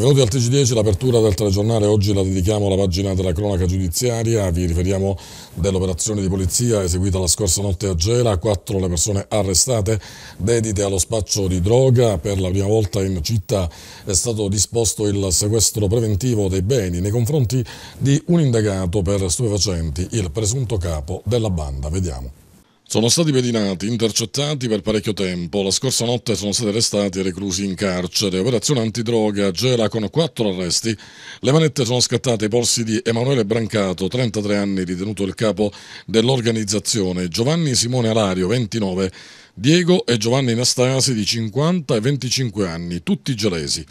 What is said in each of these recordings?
Benvenuti al TG10, l'apertura del telegiornale, oggi la dedichiamo alla pagina della cronaca giudiziaria, vi riferiamo dell'operazione di polizia eseguita la scorsa notte a Gela, quattro le persone arrestate dedite allo spaccio di droga, per la prima volta in città è stato disposto il sequestro preventivo dei beni nei confronti di un indagato per stupefacenti, il presunto capo della banda, vediamo. Sono stati pedinati, intercettati per parecchio tempo. La scorsa notte sono stati arrestati e reclusi in carcere. Operazione antidroga gela con quattro arresti. Le manette sono scattate ai polsi di Emanuele Brancato, 33 anni, ritenuto il capo dell'organizzazione, Giovanni Simone Alario, 29, Diego e Giovanni Nastasi, di 50 e 25 anni, tutti gelesi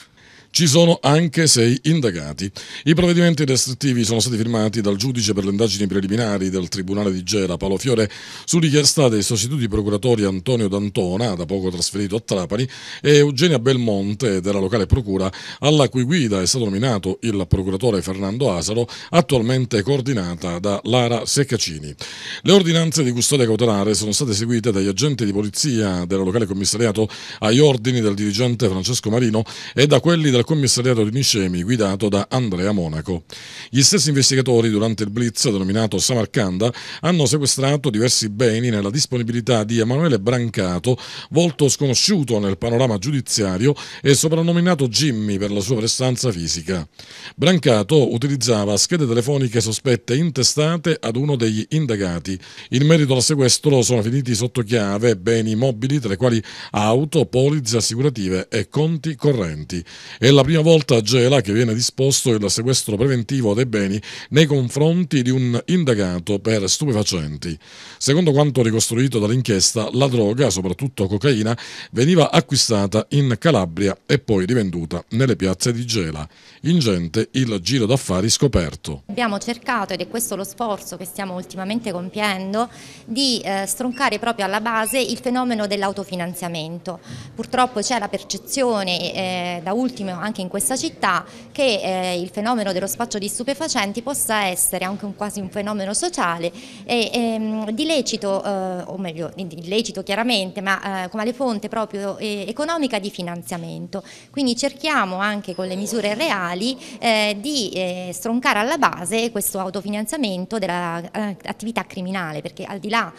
ci sono anche sei indagati. I provvedimenti restrittivi sono stati firmati dal giudice per le indagini preliminari del Tribunale di Gera, Paolo Fiore, su richiesta dei sostituti procuratori Antonio D'Antona, da poco trasferito a Trapani, e Eugenia Belmonte della locale procura, alla cui guida è stato nominato il procuratore Fernando Asaro, attualmente coordinata da Lara Seccacini. Le ordinanze di custodia cautelare sono state eseguite dagli agenti di polizia della locale commissariato agli ordini del dirigente Francesco Marino e da quelli dal commissariato di Nicemi guidato da Andrea Monaco. Gli stessi investigatori durante il blitz denominato Samarcanda hanno sequestrato diversi beni nella disponibilità di Emanuele Brancato, volto sconosciuto nel panorama giudiziario e soprannominato Jimmy per la sua prestanza fisica. Brancato utilizzava schede telefoniche sospette intestate ad uno degli indagati. In merito al sequestro sono finiti sotto chiave beni mobili tra i quali auto, polizze assicurative e conti correnti. E è la prima volta a Gela che viene disposto il sequestro preventivo dei beni nei confronti di un indagato per stupefacenti. Secondo quanto ricostruito dall'inchiesta, la droga, soprattutto cocaina, veniva acquistata in Calabria e poi rivenduta nelle piazze di Gela. In gente il giro d'affari scoperto. Abbiamo cercato, ed è questo lo sforzo che stiamo ultimamente compiendo, di eh, stroncare proprio alla base il fenomeno dell'autofinanziamento. Purtroppo c'è la percezione eh, da ultimo anche in questa città che eh, il fenomeno dello spaccio di stupefacenti possa essere anche un, quasi un fenomeno sociale e, e ehm, di lecito, eh, o meglio di lecito chiaramente, ma eh, come fonte proprio eh, economica di finanziamento. Quindi cerchiamo anche con le misure reali eh, di eh, stroncare alla base questo autofinanziamento dell'attività criminale perché al di là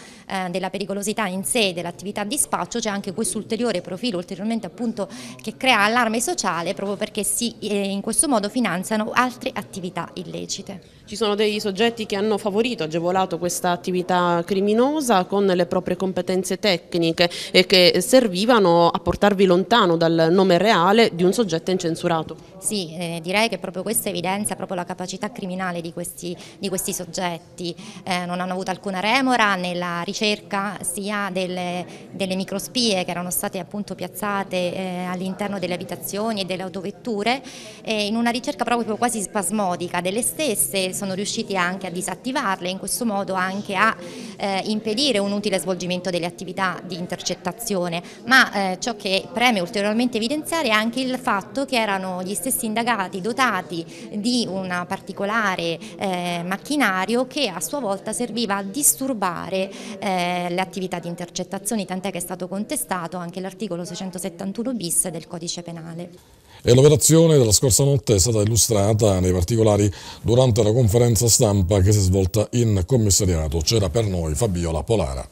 della pericolosità in sé dell'attività di spaccio c'è anche questo ulteriore profilo ulteriormente appunto che crea allarme sociale proprio proprio perché si, in questo modo finanziano altre attività illecite. Ci sono dei soggetti che hanno favorito, agevolato questa attività criminosa con le proprie competenze tecniche e che servivano a portarvi lontano dal nome reale di un soggetto incensurato. Sì, eh, direi che proprio questa evidenzia, proprio la capacità criminale di questi, di questi soggetti. Eh, non hanno avuto alcuna remora nella ricerca sia delle, delle microspie che erano state appunto piazzate eh, all'interno delle abitazioni e delle autorità motovetture e in una ricerca proprio quasi spasmodica delle stesse sono riusciti anche a disattivarle, in questo modo anche a eh, impedire un utile svolgimento delle attività di intercettazione, ma eh, ciò che preme ulteriormente evidenziare è anche il fatto che erano gli stessi indagati dotati di un particolare eh, macchinario che a sua volta serviva a disturbare eh, le attività di intercettazione, tant'è che è stato contestato anche l'articolo 671 bis del codice penale e l'operazione della scorsa notte è stata illustrata nei particolari durante la conferenza stampa che si è svolta in commissariato. C'era per noi Fabiola Polara.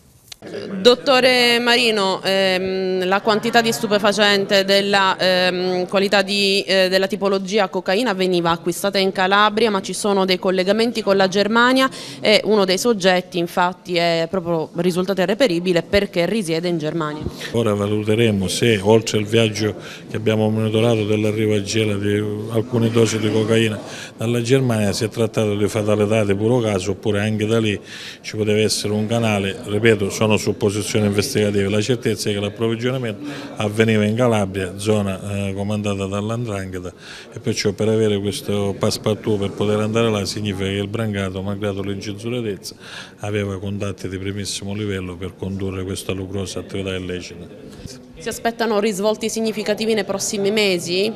Dottore Marino, ehm, la quantità di stupefacente della ehm, qualità di, eh, della tipologia cocaina veniva acquistata in Calabria ma ci sono dei collegamenti con la Germania e uno dei soggetti infatti è proprio risultato irreperibile perché risiede in Germania. Ora valuteremo se oltre al viaggio che abbiamo monitorato dell'arrivo a Gela di alcune dosi di cocaina dalla Germania si è trattato di fatalità di puro caso oppure anche da lì ci poteva essere un canale, ripeto sono sono supposizioni investigative, la certezza è che l'approvvigionamento avveniva in Calabria, zona eh, comandata dall'Andrangheta e perciò per avere questo passepartout per poter andare là significa che il Brangato, malgrado l'incensuratezza, aveva contatti di primissimo livello per condurre questa lucrosa attività illecita. Si aspettano risvolti significativi nei prossimi mesi?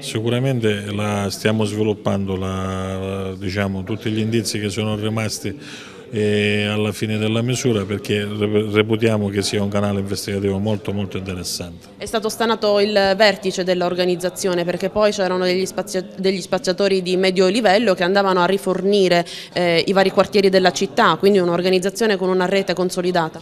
Sicuramente stiamo sviluppando la, diciamo, tutti gli indizi che sono rimasti alla fine della misura perché reputiamo che sia un canale investigativo molto molto interessante. È stato stanato il vertice dell'organizzazione perché poi c'erano degli, degli, spacciatori di medio livello che andavano a rifornire eh, i vari quartieri della città, quindi un'organizzazione con una rete consolidata.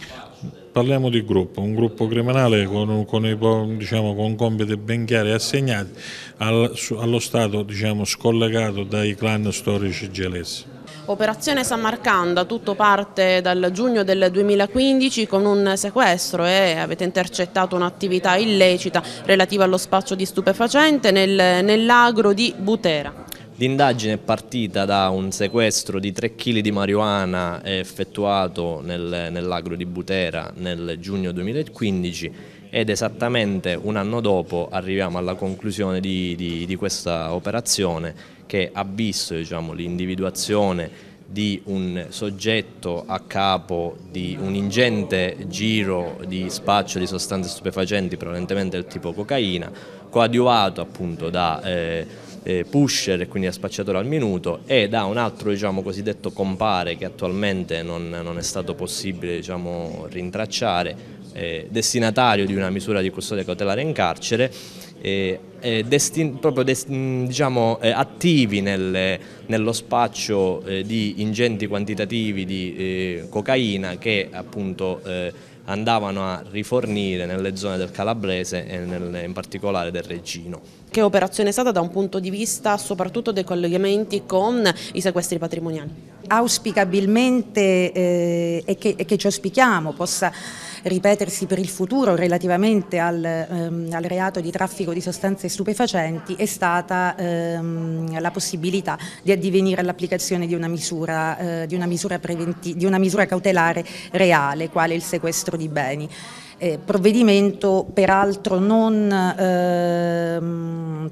Parliamo di gruppo, un gruppo criminale con, con, i, diciamo, con compiti ben chiari e assegnati allo Stato diciamo, scollegato dai clan storici gelesi. Operazione San Marcanda, tutto parte dal giugno del 2015 con un sequestro e avete intercettato un'attività illecita relativa allo spaccio di stupefacente nel, nell'agro di Butera. L'indagine è partita da un sequestro di 3 kg di marijuana effettuato nel, nell'agro di Butera nel giugno 2015 ed esattamente un anno dopo arriviamo alla conclusione di, di, di questa operazione che ha visto diciamo, l'individuazione di un soggetto a capo di un ingente giro di spaccio di sostanze stupefacenti, prevalentemente del tipo cocaina, coadiuvato appunto da eh, eh pusher, quindi da spacciatore al minuto, e da un altro diciamo, cosiddetto compare che attualmente non, non è stato possibile diciamo, rintracciare, eh, destinatario di una misura di custodia cautelare in carcere, eh, eh, proprio mm, diciamo, eh, attivi nel, nello spaccio eh, di ingenti quantitativi di eh, cocaina che appunto andavano a rifornire nelle zone del Calabrese e nel, in particolare del Regino. Che operazione è stata da un punto di vista soprattutto dei collegamenti con i sequestri patrimoniali? Auspicabilmente eh, e, che, e che ci auspichiamo possa ripetersi per il futuro relativamente al, ehm, al reato di traffico di sostanze stupefacenti è stata ehm, la possibilità di addivenire all'applicazione di, eh, di, di una misura cautelare reale, quale il sequestro di beni. Eh, provvedimento peraltro non ehm,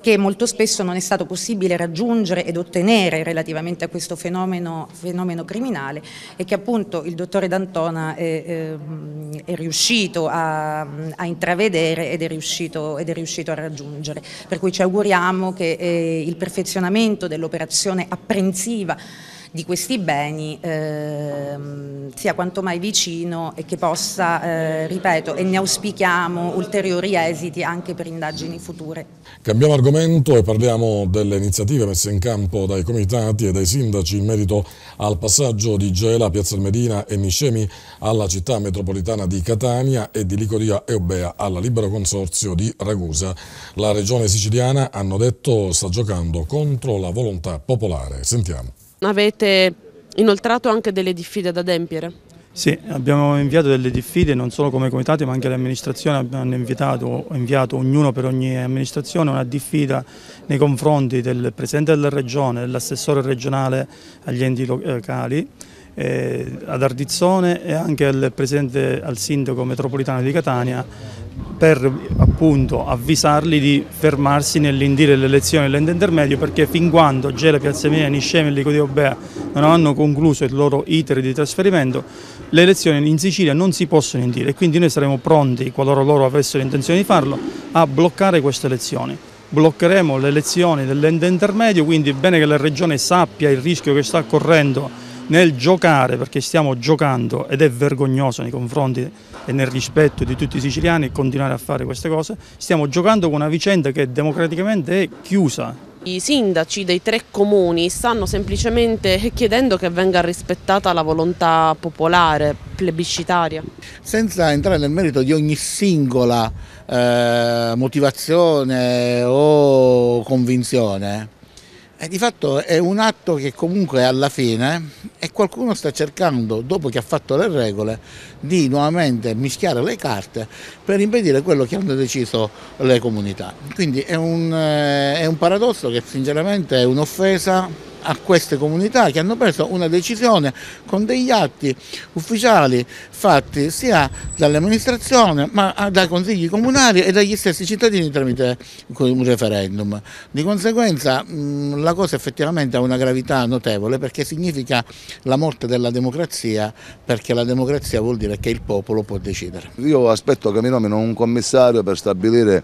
che molto spesso non è stato possibile raggiungere ed ottenere relativamente a questo fenomeno, fenomeno criminale e che appunto il dottore D'Antona è, ehm, è riuscito a, a, intravedere ed è riuscito, ed è riuscito, a raggiungere. Per cui ci auguriamo che eh, il perfezionamento dell'operazione apprensiva di questi beni ehm, sia quanto mai vicino e che possa, eh, ripeto, e ne auspichiamo ulteriori esiti anche per indagini future. Cambiamo argomento e parliamo delle iniziative messe in campo dai comitati e dai sindaci in merito al passaggio di Gela, Piazza Almedina e Niscemi alla città metropolitana di Catania e di Licoria Eubea alla Libero Consorzio di Ragusa. La regione siciliana, hanno detto, sta giocando contro la volontà popolare. Sentiamo. Avete inoltrato anche delle diffide da adempiere? Sì, abbiamo inviato delle diffide non solo come comitato ma anche l'amministrazione, amministrazioni hanno inviato, inviato ognuno per ogni amministrazione una diffida nei confronti del Presidente della Regione, dell'assessore regionale agli enti eh, locali eh, ad Ardizzone e anche al, presidente, al sindaco metropolitano di Catania per appunto avvisarli di fermarsi nell'indire le elezioni dell'ente intermedio perché fin quando Gela, Piazza Milena, Niscemi e Licodeo Bea non hanno concluso il loro iter di trasferimento le elezioni in Sicilia non si possono indire e quindi noi saremo pronti, qualora loro avessero intenzione di farlo, a bloccare queste elezioni bloccheremo le elezioni dell'ente intermedio, quindi è bene che la Regione sappia il rischio che sta correndo nel giocare, perché stiamo giocando ed è vergognoso nei confronti e nel rispetto di tutti i siciliani continuare a fare queste cose, stiamo giocando con una vicenda che democraticamente è chiusa. I sindaci dei tre comuni stanno semplicemente chiedendo che venga rispettata la volontà popolare, plebiscitaria. Senza entrare nel merito di ogni singola eh, motivazione o convinzione, e eh, di fatto è un atto che comunque alla fine e qualcuno sta cercando, dopo che ha fatto le regole, di nuovamente mischiare le carte per impedire quello che hanno deciso le comunità. Quindi è un, eh, è un paradosso che sinceramente è un'offesa a queste comunità che hanno preso una decisione con degli atti ufficiali fatti sia dall'amministrazione ma ah, dai consigli comunali e dagli stessi cittadini tramite un referendum. Di conseguenza mm, la cosa effettivamente ha una gravità notevole perché significa la morte della democrazia perché la democrazia vuol dire che il popolo può decidere. Io aspetto che mi nomino un commissario per stabilire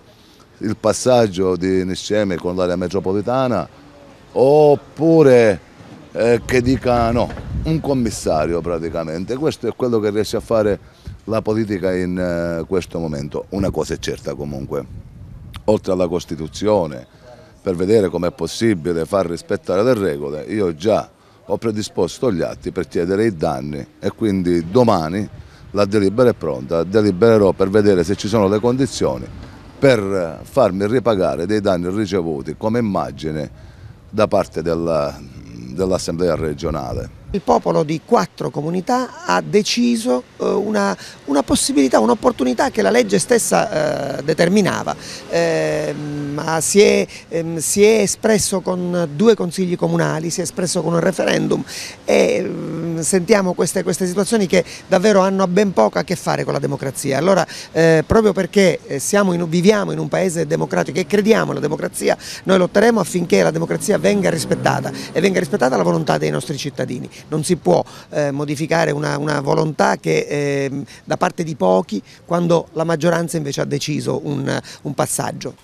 il passaggio di Niscemi con l'area metropolitana oppure eh, che dica no, un commissario praticamente. Questo è quello che riesce a fare la politica in eh, questo momento. Una cosa è certa comunque, oltre alla Costituzione, per vedere com'è possibile far rispettare le regole, io già ho predisposto gli atti per chiedere i danni e quindi domani la delibera è pronta, delibererò per vedere se ci sono le condizioni per farmi ripagare dei danni ricevuti come immagine da parte dell'Assemblea dell regionale. Il popolo di quattro comunità ha deciso eh, una, una possibilità, un'opportunità che la legge stessa eh, determinava. Eh, si, è, ehm, si, è, espresso con due consigli comunali, si è espresso con un referendum e sentiamo queste, queste, situazioni che davvero hanno ben poco a che fare con la democrazia. Allora eh, proprio perché eh, in, viviamo in un paese democratico e crediamo nella democrazia, noi lotteremo affinché la democrazia venga rispettata e venga rispettata la volontà dei nostri cittadini. Non si può eh, modificare una, una, volontà che eh, da parte di pochi quando la maggioranza invece ha deciso un, un passaggio.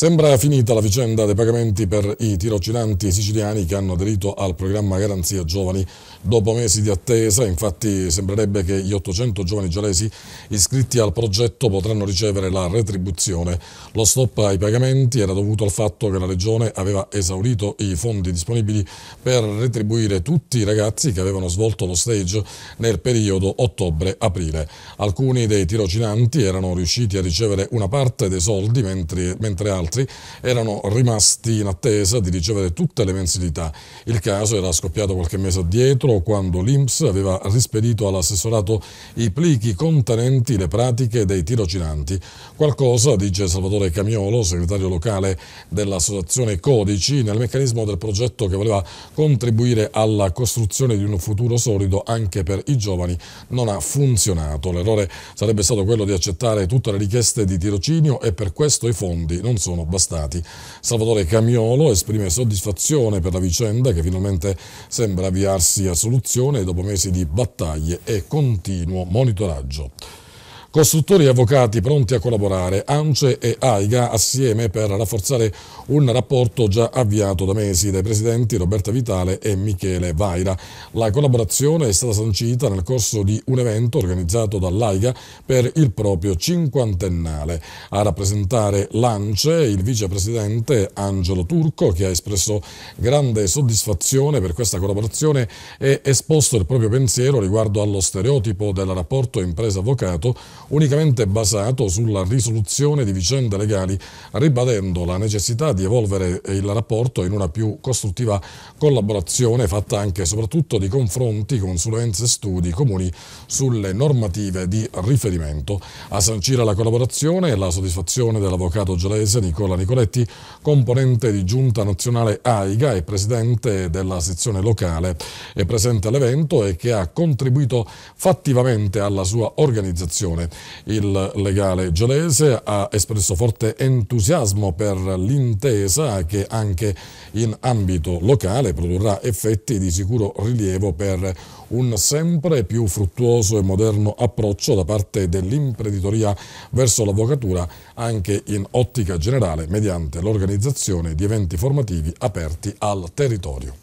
Sembra finita la vicenda dei pagamenti per i tirocinanti siciliani che hanno aderito al programma Garanzia Giovani. Dopo mesi di attesa, infatti, sembrerebbe che gli 800 giovani gialesi iscritti al progetto potranno ricevere la retribuzione. Lo stop ai pagamenti era dovuto al fatto che la Regione aveva esaurito i fondi disponibili per retribuire tutti i ragazzi che avevano svolto lo stage nel periodo ottobre-aprile. Alcuni dei tirocinanti erano riusciti a ricevere una parte dei soldi, mentre, mentre altri altri erano rimasti in attesa di ricevere tutte le mensilità. Il caso era scoppiato qualche mese addietro quando l'Inps aveva rispedito all'assessorato i plichi contenenti le pratiche dei tirocinanti. Qualcosa, dice Salvatore Camiolo, segretario locale dell'associazione Codici, nel meccanismo del progetto che voleva contribuire alla costruzione di un futuro solido anche per i giovani, non ha funzionato. L'errore sarebbe stato quello di accettare tutte le richieste di tirocinio e per questo i fondi non sono sono bastati. Salvatore Camiolo esprime soddisfazione per la vicenda che finalmente sembra avviarsi a soluzione dopo mesi di battaglie e continuo monitoraggio. Costruttori e avvocati pronti a collaborare, ANCE e AIGA assieme per rafforzare un rapporto già avviato da mesi dai presidenti Roberta Vitale e Michele Vaira. La collaborazione è stata sancita nel corso di un evento organizzato dall'AIGA per il proprio cinquantennale. A rappresentare l'ANCE il vicepresidente Angelo Turco che ha espresso grande soddisfazione per questa collaborazione e esposto il proprio pensiero riguardo allo stereotipo del rapporto impresa-avvocato unicamente basato sulla risoluzione di vicende legali, ribadendo la necessità di evolvere il rapporto in una più costruttiva collaborazione fatta anche e soprattutto di confronti, consulenze e studi comuni sulle normative di riferimento. A sancire la collaborazione e la soddisfazione dell'avvocato gelese Nicola Nicoletti, componente di Giunta Nazionale AIGA e presidente della sezione locale, è presente all'evento e che ha contribuito fattivamente alla sua organizzazione. Il legale gelese ha espresso forte entusiasmo per l'intesa che anche in ambito locale produrrà effetti di sicuro rilievo per un sempre più fruttuoso e moderno approccio da parte dell'imprenditoria verso l'avvocatura anche in ottica generale mediante l'organizzazione di eventi formativi aperti al territorio.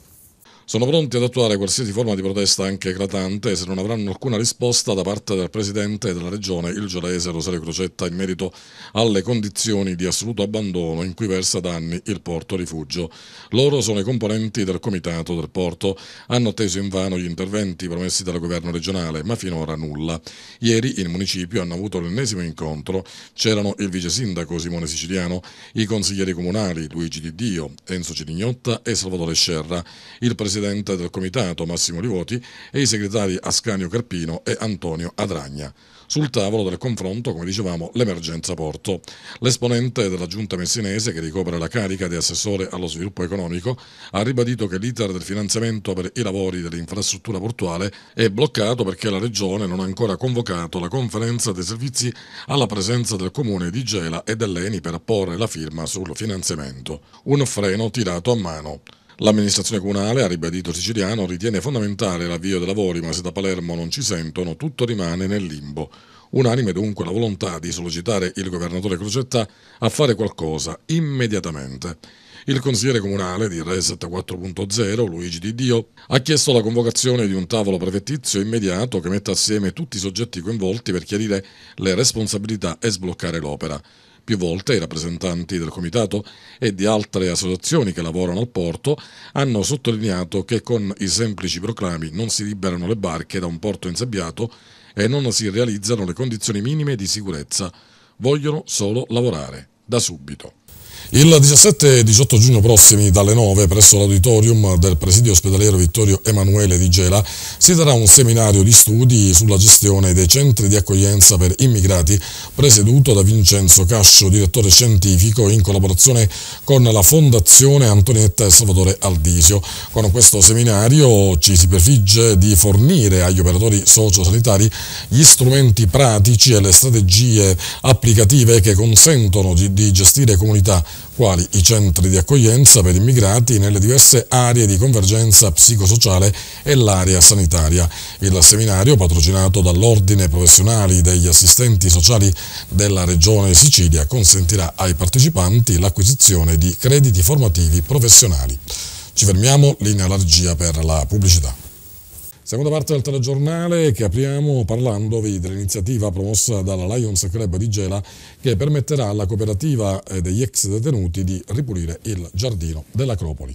Sono pronti ad attuare qualsiasi forma di protesta anche eclatante se non avranno alcuna risposta da parte del Presidente della Regione, il Giolese Rosario Crocetta, in merito alle condizioni di assoluto abbandono in cui versa da anni il porto rifugio. Loro sono i componenti del Comitato del Porto. Hanno atteso vano gli interventi promessi dal Governo regionale, ma finora nulla. Ieri in municipio hanno avuto l'ennesimo incontro. C'erano il vice sindaco Simone Siciliano, i consiglieri comunali Luigi Di Dio, Enzo Cirignotta e Salvatore Scerra, il Presidente presidente del comitato Massimo Livoti e i segretari Ascanio Carpino e Antonio Adragna. Sul tavolo del confronto, come dicevamo, l'emergenza Porto. L'esponente della giunta messinese, che ricopre la carica di assessore allo sviluppo economico, ha ribadito che l'iter del finanziamento per i lavori dell'infrastruttura portuale è bloccato perché la regione non ha ancora convocato la conferenza dei servizi alla presenza del comune di Gela e dell'ENI per porre la firma sul finanziamento. Un freno tirato a mano. L'amministrazione comunale, ha ribadito Siciliano, ritiene fondamentale l'avvio dei lavori, ma se da Palermo non ci sentono, tutto rimane nel limbo. Unanime dunque la volontà di sollecitare il governatore Crocetta a fare qualcosa immediatamente. Il consigliere comunale di Reset 4.0, Luigi Di Dio, ha chiesto la convocazione di un tavolo prefettizio immediato che metta assieme tutti i soggetti coinvolti per chiarire le responsabilità e sbloccare l'opera. Più volte i rappresentanti del Comitato e di altre associazioni che lavorano al porto hanno sottolineato che con i semplici proclami non si liberano le barche da un porto insabbiato e non si realizzano le condizioni minime di sicurezza. Vogliono solo lavorare, da subito. Il 17 e 18 giugno prossimi, dalle 9, presso l'auditorium del presidio ospedaliero Vittorio Emanuele di Gela, si darà un seminario di studi sulla gestione dei centri di accoglienza per immigrati, presieduto da Vincenzo Cascio, direttore scientifico, in collaborazione con la Fondazione Antonietta e Salvatore Aldisio. Con questo seminario ci si prefigge di fornire agli operatori sociosanitari gli strumenti pratici e le strategie applicative che consentono di, di gestire comunità quali i centri di accoglienza per immigrati nelle diverse aree di convergenza psicosociale e l'area sanitaria. Il seminario, patrocinato dall'Ordine Professionali degli Assistenti Sociali della Regione Sicilia, consentirà ai partecipanti l'acquisizione di crediti formativi professionali. Ci fermiamo, linea alla regia per la pubblicità. Seconda parte del telegiornale che apriamo parlandovi dell'iniziativa promossa dalla Lions Club di Gela che permetterà alla cooperativa eh, degli ex detenuti di ripulire il giardino dell'Acropoli.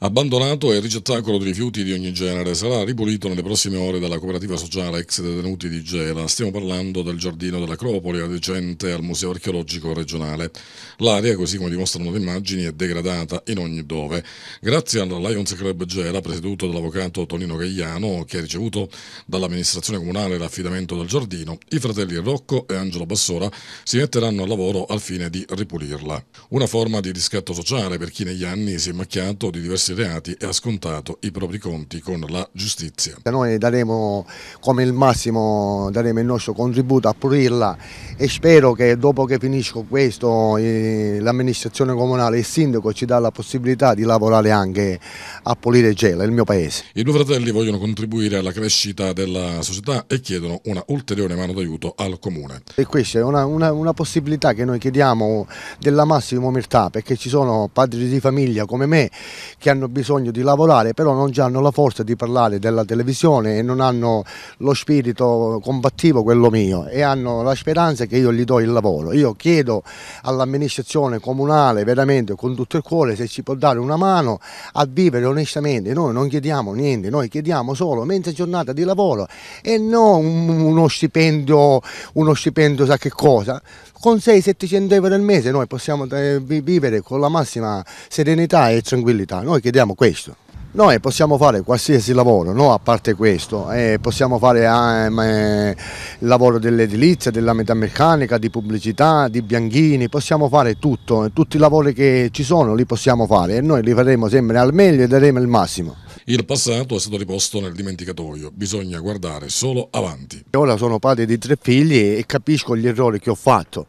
Abbandonato e ricettacolo di rifiuti di ogni genere, sarà ripulito nelle prossime ore dalla cooperativa sociale ex detenuti di Gela. Stiamo parlando del giardino dell'Acropoli adiacente al Museo archeologico regionale. L'area, così come dimostrano le immagini, è degradata in ogni dove. Grazie al Lions Club Gela, presieduto dall'avvocato Tonino Gagliano, che ha ricevuto dall'amministrazione comunale l'affidamento del giardino, i fratelli Rocco e Angelo Bassora si metteranno al lavoro al fine di ripulirla. Una forma di riscatto sociale per chi negli anni si è macchiato di diverse diversi reati e ha scontato i propri conti con la giustizia. Noi daremo come il massimo daremo il nostro contributo a pulirla e spero che dopo che finisco questo eh, l'amministrazione comunale e il sindaco ci dà la possibilità di lavorare anche a pulire Gela, il mio paese. I due fratelli vogliono contribuire alla crescita della società e chiedono una ulteriore mano d'aiuto al comune. E questa è una, una, una possibilità che noi chiediamo della massima umiltà perché ci sono padri di famiglia come me che hanno hanno bisogno di lavorare però non hanno la forza di parlare della televisione e non hanno lo spirito combattivo quello mio e hanno la speranza che io gli do il lavoro. Io chiedo all'amministrazione comunale veramente con tutto il cuore se ci può dare una mano a vivere onestamente, noi non chiediamo niente, noi chiediamo solo mezza giornata di lavoro e non uno stipendio, uno stipendio sa che cosa, con 6-700 euro al mese noi possiamo eh, vivere con la massima serenità e tranquillità, noi chiediamo questo. Noi possiamo fare qualsiasi lavoro, no? a parte questo, eh, possiamo fare ah, eh, il lavoro dell'edilizia, della metalmeccanica, di pubblicità, di bianchini, possiamo fare tutto, eh, tutti i lavori che ci sono li possiamo fare e noi li faremo sempre al meglio e daremo il massimo. Il passato è stato riposto nel dimenticatoio, bisogna guardare solo avanti. Ora sono padre di tre figli e capisco gli errori che ho fatto.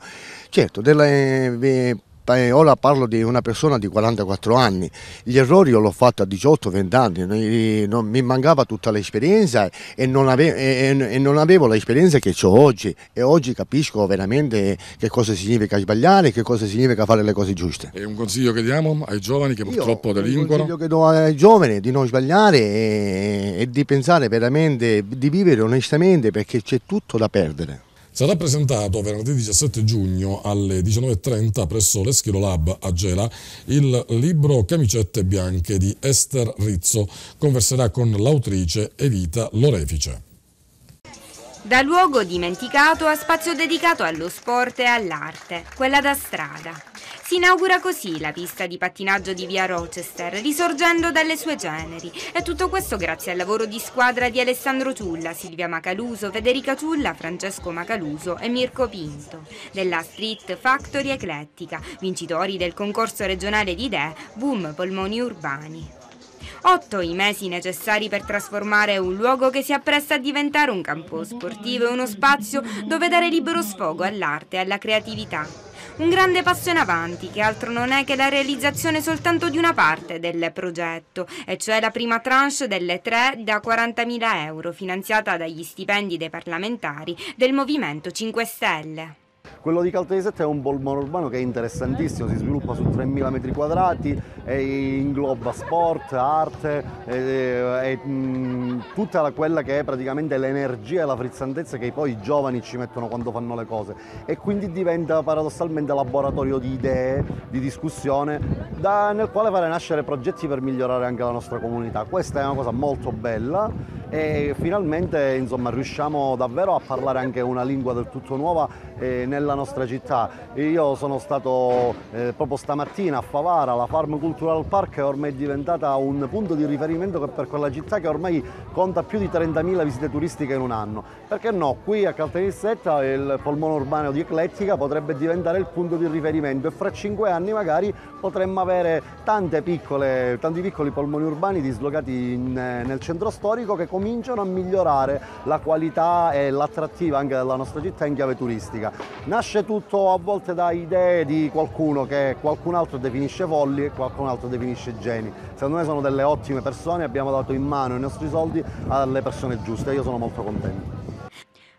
Certo, delle eh, ora parlo di una persona di 44 anni, gli errori io l'ho fatto a 18-20 anni, non, mi mancava tutta l'esperienza e non, e, e non avevo l'esperienza che ho oggi e oggi capisco veramente che cosa significa sbagliare, che cosa significa fare le cose giuste. E un consiglio che diamo ai giovani che purtroppo io, delinquono? Un consiglio che do ai giovani di non sbagliare e, e di pensare veramente, di vivere onestamente perché c'è tutto da perdere sarà presentato venerdì 17 giugno alle 19.30 presso l'Eschilo Lab a Gela il libro Camicette bianche di Esther Rizzo. Converserà con l'autrice Evita Lorefice. Da luogo dimenticato a spazio dedicato allo sport e all'arte, quella da strada. Si inaugura così la pista di pattinaggio di via Rochester, risorgendo dalle sue ceneri. E tutto questo grazie al lavoro di squadra di Alessandro Ciulla, Silvia Macaluso, Federica Ciulla, Francesco Macaluso e Mirko Pinto, della Street Factory Eclettica, vincitori del concorso regionale di idee Boom Polmoni Urbani. Otto i mesi necessari per trasformare un luogo che si appresta a diventare un campo sportivo e uno spazio dove dare libero sfogo all'arte e alla creatività. Un grande passo in avanti che altro non è che la realizzazione soltanto di una parte del progetto, e cioè la prima tranche delle tre da 40.000 euro finanziata dagli stipendi dei parlamentari del Movimento 5 Stelle. Quello di Caltanissetta è un polmone urbano che è interessantissimo, si sviluppa su 3.000 metri quadrati e ingloba sport, arte e, e mh, tutta quella che è praticamente l'energia e la frizzantezza che poi i giovani ci mettono quando fanno le cose e quindi diventa paradossalmente laboratorio di idee, di discussione da, nel quale fare nascere progetti per migliorare anche la nostra comunità. Questa è una cosa molto bella e finalmente insomma, riusciamo davvero a parlare anche una lingua del tutto nuova eh, nella nostra città. Io sono stato eh, proprio stamattina a Favara, la Farm Cultural Park è ormai diventata un punto di riferimento per quella città che ormai conta più di 30.000 visite turistiche in un anno. Perché no? Qui a Caltanissetta il polmone urbano di Eclettica potrebbe diventare il punto di riferimento e fra cinque anni magari potremmo avere piccole, tanti piccoli polmoni urbani dislocati in, eh, nel centro storico che cominciano a migliorare la qualità e l'attrattiva anche della nostra città in chiave turistica. Nasce tutto a volte da idee di qualcuno che qualcun altro definisce folli e qualcun altro definisce geni. Secondo me sono delle ottime persone, abbiamo dato in mano i nostri soldi alle persone giuste, io sono molto contento.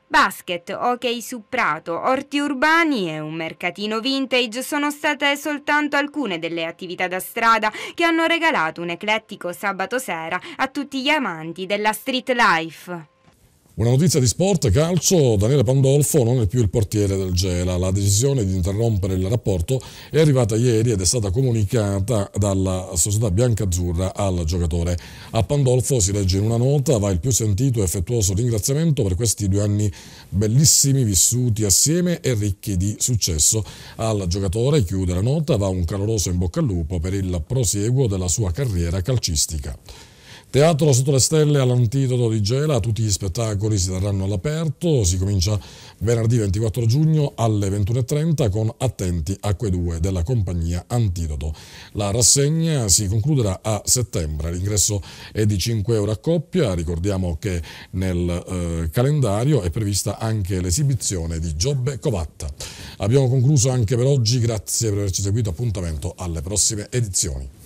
Basket, hockey su prato, orti urbani e un mercatino vintage sono state soltanto alcune delle attività da strada che hanno regalato un eclettico sabato sera a tutti gli amanti della street life. Una notizia di sport, calcio, Daniele Pandolfo non è più il portiere del Gela. La decisione di interrompere il rapporto è arrivata ieri ed è stata comunicata dalla società biancazzurra al giocatore. A Pandolfo si legge in una nota, va il più sentito e affettuoso ringraziamento per questi due anni bellissimi vissuti assieme e ricchi di successo. Al giocatore, chiude la nota, va un caloroso in bocca al lupo per il prosieguo della sua carriera calcistica. Teatro sotto le stelle all'antidoto di Gela, tutti gli spettacoli si terranno all'aperto, si comincia venerdì 24 giugno alle 21.30 con Attenti a quei due della compagnia Antidoto. La rassegna si concluderà a settembre, l'ingresso è di 5 euro a coppia, ricordiamo che nel eh, calendario è prevista anche l'esibizione di Giobbe Covatta. Abbiamo concluso anche per oggi, grazie per averci seguito, appuntamento alle prossime edizioni.